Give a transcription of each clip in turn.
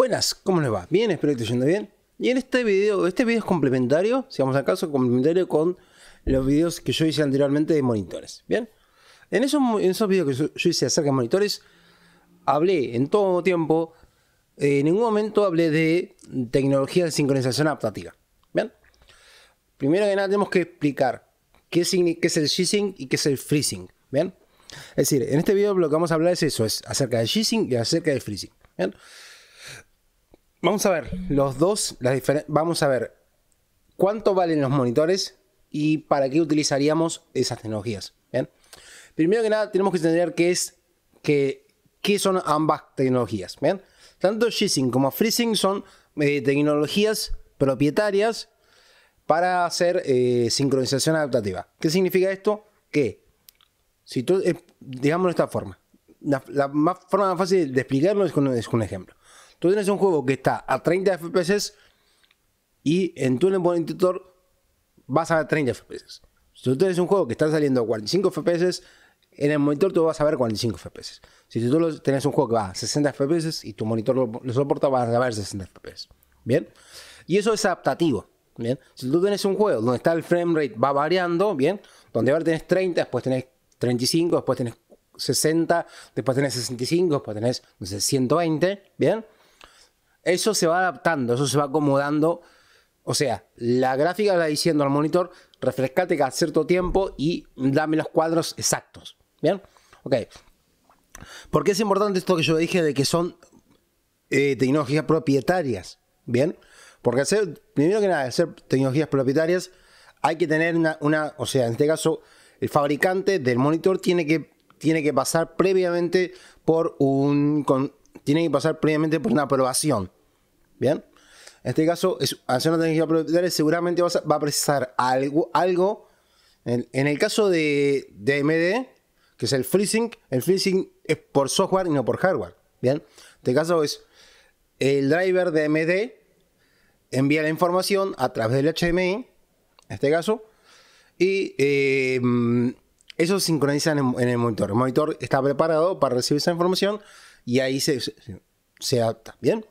Buenas, ¿cómo les va? Bien, espero que esté yendo bien. Y en este video, este video es complementario, si vamos al caso, complementario con los videos que yo hice anteriormente de monitores. Bien, en esos, en esos videos que yo hice acerca de monitores, hablé en todo tiempo, eh, en ningún momento hablé de tecnología de sincronización adaptativa. Bien, primero que nada tenemos que explicar qué es, qué es el g y qué es el freezing. Bien, es decir, en este video lo que vamos a hablar es eso, es acerca del g y acerca del freezing. Bien. Vamos a ver, los dos, las vamos a ver cuánto valen los monitores y para qué utilizaríamos esas tecnologías. ¿bien? Primero que nada, tenemos que entender qué es que qué son ambas tecnologías. Tanto G-Sync como FreeSync son eh, tecnologías propietarias para hacer eh, sincronización adaptativa. ¿Qué significa esto? Que, si tú, eh, digamos de esta forma, la, más forma más fácil de explicarlo es es con un ejemplo. Tú tienes un juego que está a 30 FPS y en tu monitor vas a ver 30 FPS. Si tú tienes un juego que está saliendo a 45 FPS, en el monitor tú vas a ver 45 FPS. Si tú tenés un juego que va a 60 FPS y tu monitor lo, soporta, vas a ver 60 FPS. ¿Bien? Y eso es adaptativo. ¿Bien? Si tú tienes un juego donde está el frame rate va variando, ¿bien? Donde ahora tenés 30, después tenés 35, después tenés 60, después tenés 65, después tenés no sé, 120, ¿bien? Eso se va adaptando, eso se va acomodando. O sea, la gráfica va diciendo al monitor, refrescate cada cierto tiempo y dame los cuadros exactos. ¿Bien? Ok. ¿Por qué es importante esto que yo dije de que son eh, tecnologías propietarias? ¿Bien? Porque hacer, primero que nada, hacer tecnologías propietarias hay que tener una, o sea, en este caso, el fabricante del monitor tiene que, tiene que pasar previamente por un, tiene que pasar previamente por una aprobación. ¿Bien? En este caso, es, al una tecnología seguramente va a precisar algo. algo en, el caso de, de que es el FreeSync, el FreeSync es por software y no por hardware. ¿Bien? En este caso es el driver de MD envía la información a través del HMI en este caso, y eh, mm, eso se sincroniza en el, en el monitor. El monitor está preparado para recibir esa información y ahí se, adapta. ¿Bien?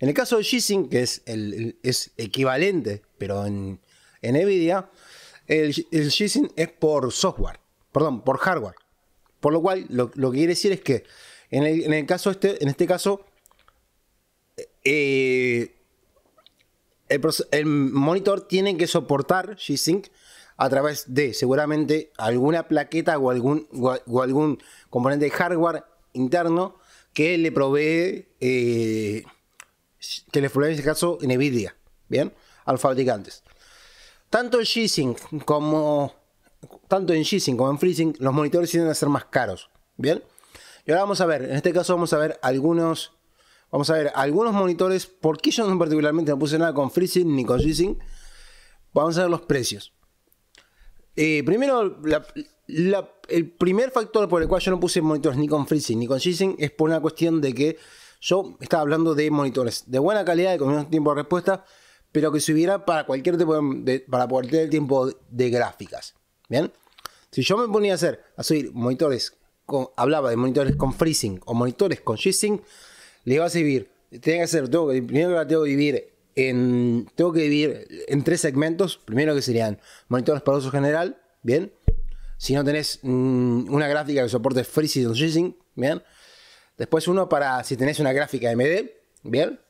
En el caso de G-Sync, que es, el, es equivalente, pero en, en NVIDIA, el, G-Sync es por software, perdón, por hardware. Por lo cual, lo, que quiere decir es que en, el, caso este, en este caso, eh, el, monitor tiene que soportar G-Sync a través de seguramente alguna plaqueta o algún, o algún componente de hardware interno que le provee, eh, que le provee en este caso NVIDIA, ¿bien? A los fabricantes. Tanto en G-Sync como, tanto en G como en FreeSync, los monitores tienden a ser más caros, ¿bien? Y ahora vamos a ver, en este caso vamos a ver algunos, vamos a ver algunos monitores, porque yo no particularmente no puse nada con FreeSync ni con G-Sync, vamos a ver los precios. Eh, primero, la, el primer factor por el cual yo no puse monitores ni con freezing ni con G-Sync, es por una cuestión de que yo estaba hablando de monitores de buena calidad y con menos tiempo de respuesta, pero que subirá para cualquier tipo de, para cualquier tiempo de gráficas. Bien, si yo me ponía a hacer a subir monitores, hablaba de monitores con freezing o monitores con G-Sync le iba a servir. Tenía que hacer, tengo que, primero tengo que dividir en, tengo que dividir en tres segmentos. Primero que serían monitores para uso general, bien, si no tenés mm, una gráfica que soporte freezing o ¿bien? Después uno para si tenés una gráfica MD, ¿bien?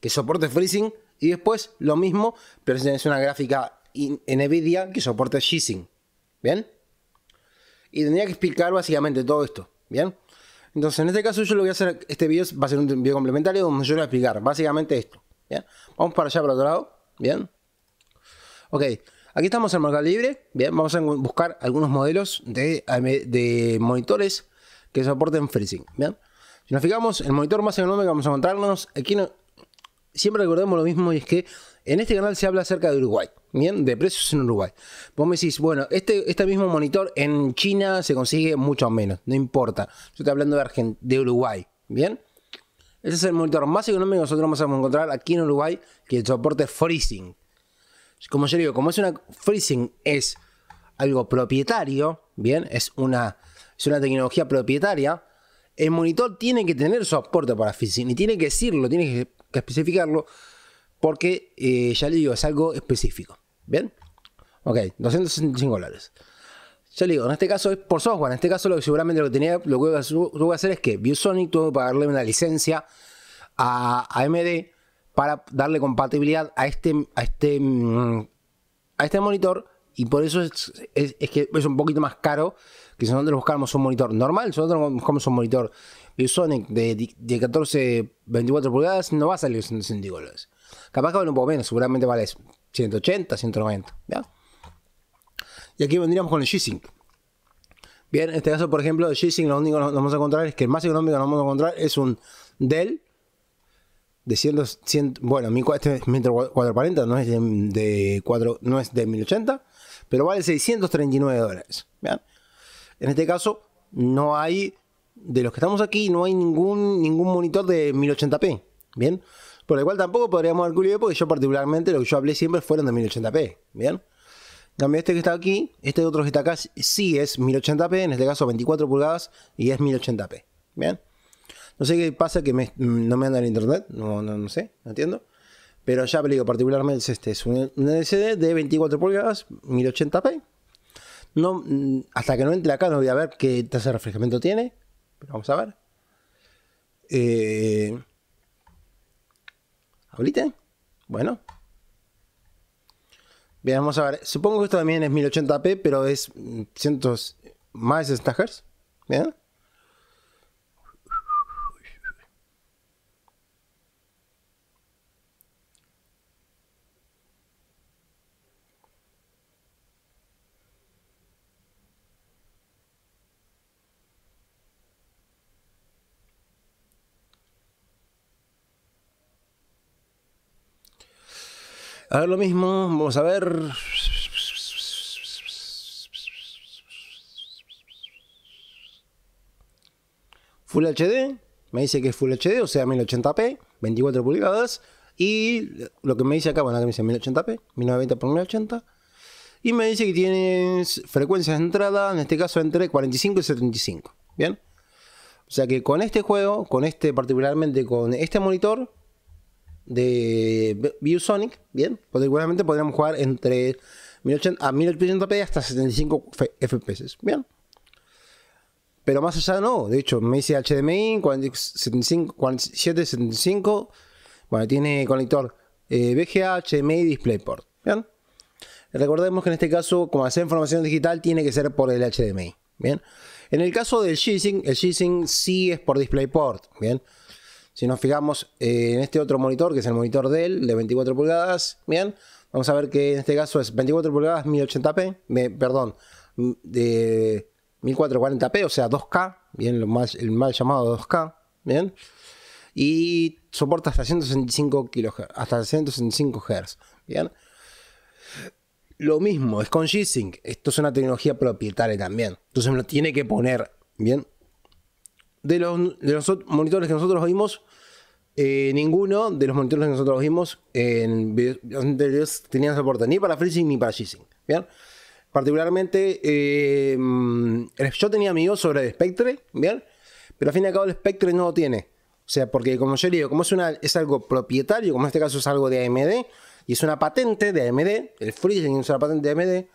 Que soporte freezing. Y después lo mismo, pero si tenés una gráfica NVIDIA que soporte G-Sync, ¿Bien? Y tendría que explicar básicamente todo esto. ¿Bien? Entonces, en este caso yo lo voy a hacer, este video va a ser un video complementario donde yo lo voy a explicar básicamente esto. ¿Bien? Vamos para allá, para otro lado. ¿Bien? Ok. Aquí estamos en Mercado Libre. Bien, vamos a buscar algunos modelos de, monitores que soporten freezing. Bien. Si nos fijamos, el monitor más económico que vamos a encontrarnos, aquí siempre recordemos lo mismo y es que en este canal se habla acerca de Uruguay, bien, de precios en Uruguay. Vos me decís, bueno, este, este mismo monitor en China se consigue mucho menos, no importa. Yo estoy hablando de, de Uruguay, bien. Ese es el monitor más económico que nosotros vamos a encontrar aquí en Uruguay que soporte freezing como yo digo, como es una freezing es algo propietario, bien, es una, es una tecnología propietaria, el monitor tiene que tener soporte para freezing y tiene que decirlo, tiene que, especificarlo, porque eh, ya le digo, es algo específico, bien. Ok, 265 dólares. Ya le digo, en este caso es por software, en este caso lo que seguramente lo que tenía, lo que voy a hacer es que ViewSonic tuvo que pagarle una licencia a AMD para darle compatibilidad a este, a este, mm, a este monitor. Y por eso es, que es un poquito más caro que si nosotros buscamos un monitor normal, si nosotros buscamos un monitor ViewSonic de, de 14, 24 pulgadas, no va a salir 160 dólares. Capaz que vale un poco menos, seguramente vale 180, 190. Y aquí vendríamos con el G-Sync. Bien, en este caso, por ejemplo, el G-Sync lo único que nos vamos a encontrar es que el más económico que nos vamos a encontrar es un Dell de 100, bueno, mi, este es 440, no es de, no es de 1080, pero vale 639 dólares. En este caso, no hay, de los que estamos aquí, no hay ningún, ningún monitor de 1080p, ¿bien? Por lo cual tampoco podríamos dar culio, porque yo particularmente lo que yo hablé siempre fueron de 1080p, ¿bien? cambio, este que está aquí, este otro que está acá, sí es 1080p, en este caso 24 pulgadas y es 1080p. Bien. No sé qué pasa que no me anda el internet, no, no, sé, no entiendo. Pero ya le digo, particularmente este es un, DCD LCD de 24 pulgadas, 1080p. No, mm, hasta que no entre acá no voy a ver qué tasa de reflejamiento tiene. Pero vamos a ver. Eh, Bueno. Bien, vamos a ver. Supongo que esto también es 1080p, pero es cientos más de 60 Hz. Bien. A ver lo mismo, vamos a ver. Full HD, me dice que es Full HD, o sea 1080p, 24 pulgadas. Y lo que me dice acá, bueno, acá me dice 1080p, 1920x1080. Y me dice que tienes frecuencias de entrada, en este caso entre 45 y 75. Bien. O sea que con este juego, con este particularmente, con este monitor, de ViewSonic, bien, particularmente igualmente podríamos jugar entre 1080, a 1800 p hasta 75 FPS, bien. Pero más allá no, de hecho, me dice HDMI 4775, bueno, tiene conector eh, VGA, HDMI DisplayPort, bien. Recordemos que en este caso, como hacer información digital, tiene que ser por el HDMI, bien. En el caso del G-Sync, el G-Sync sí es por DisplayPort, bien. Si nos fijamos eh, en este otro monitor, que es el monitor Dell de 24 pulgadas, bien, vamos a ver que en este caso es 24 pulgadas 1080p, perdón, de 1440p, o sea 2K, bien, lo más el mal llamado 2K, bien, y soporta hasta 165 kHz, hasta 165 Hz, bien. Lo mismo, es con G-Sync, esto es una tecnología propietaria también, entonces me lo tiene que poner, bien. De los, de los monitores que nosotros vimos, eh, ninguno de los monitores que nosotros vimos en videos anteriores tenía soporte ni para freezing ni para g ¿bien? Particularmente, eh, mm, yo tenía amigos sobre el Spectre, ¿bien? Pero al fin y al cabo el Spectre no lo tiene. O sea, porque como yo he digo, como es, una, es algo propietario, como en este caso es algo de AMD, y es una patente de AMD, el freezing es una patente de AMD,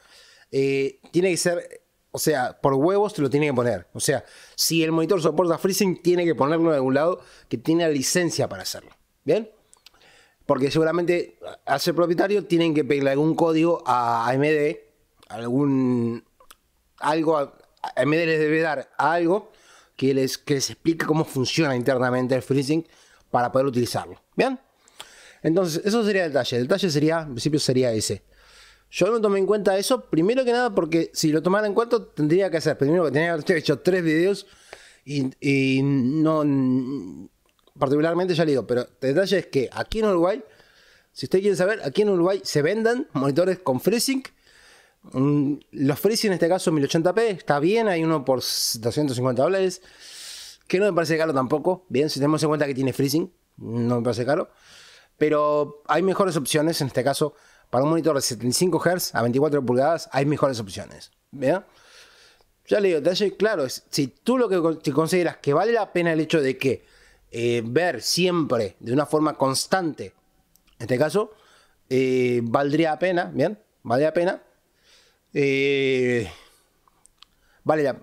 eh, tiene que ser o sea, por huevos te lo tiene que poner. O sea, si el monitor soporta freezing, tiene que ponerlo de algún lado que tiene la licencia para hacerlo. ¿Bien? Porque seguramente al ser propietario tienen que pedirle algún código a AMD, algún. algo. AMD les debe dar algo que les, que les explique cómo funciona internamente el freezing para poder utilizarlo. ¿Bien? Entonces, eso sería el detalle. El detalle sería, en principio, sería ese. Yo no tomé en cuenta eso, primero que nada, porque si lo tomara en cuenta, tendría que hacer. Primero que tenía que haber hecho tres videos y, no. Particularmente ya le digo, pero el detalle es que aquí en Uruguay, si usted quiere saber, aquí en Uruguay se vendan monitores con freezing Los freezing en este caso 1080p, está bien, hay uno por 250 dólares, que no me parece caro tampoco. Bien, si tenemos en cuenta que tiene freezing no me parece caro. Pero hay mejores opciones en este caso para un monitor de 75 Hz a 24 pulgadas hay mejores opciones. Ya le digo, detalle claro, si tú lo que consideras que vale la pena el hecho de que eh, ver siempre de una forma constante, en este caso, eh, valdría la pena, ¿bien? Eh, vale la pena. vale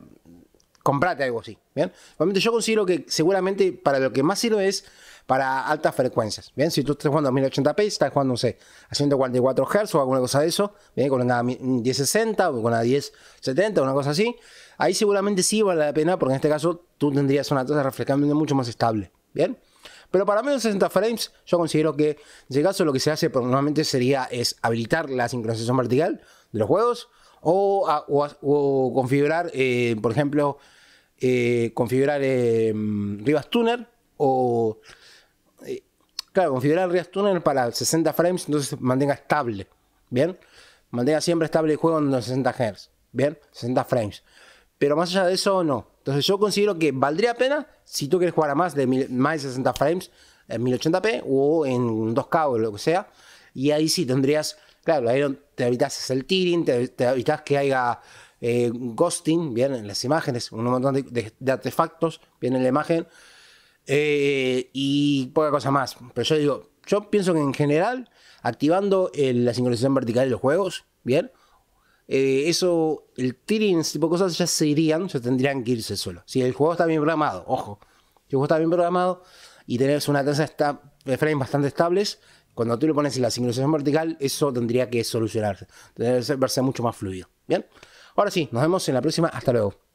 comprate algo así, ¿bien? Realmente yo considero que seguramente para lo que más sirve es para altas frecuencias. Bien, si tú estás jugando a 1080p, estás jugando, no sé, a 144 Hz o alguna cosa de eso, bien, con una 1060 o con la 1070 o una cosa así, ahí seguramente sí vale la pena porque en este caso tú tendrías una tasa de reflejamiento mucho más estable. Bien. Pero para menos 60 frames, yo considero que en este caso lo que se hace normalmente sería es habilitar la sincronización vertical de los juegos o, configurar, eh, por ejemplo, eh, configurar eh, Rivas Tuner o Claro, configurar el React Tunnel para 60 frames, entonces mantenga estable. Bien, mantenga siempre estable el juego en los 60 Hz. Bien, 60 frames. Pero más allá de eso, no. Entonces yo considero que valdría la pena si tú quieres jugar a más de, más 60 frames en 1080p o en 2K o lo que sea. Y ahí sí tendrías, claro, ahí te evitas el tearing, te, evitas que haya eh, ghosting, bien, en las imágenes, un montón de artefactos, bien en la imagen eh, y poca cosa más. Pero yo digo, yo pienso que en general, activando la sincronización vertical de los juegos, ¿bien? Eh, eso, el tiring, ese tipo de cosas ya se irían, ya tendrían que irse solo. Si el juego está bien programado, ojo, si el juego está bien programado y tenés una tasa de frames bastante estables, cuando tú le pones la sincronización vertical, eso tendría que solucionarse, tendría que verse mucho más fluido. Bien, ahora sí, nos vemos en la próxima, hasta luego.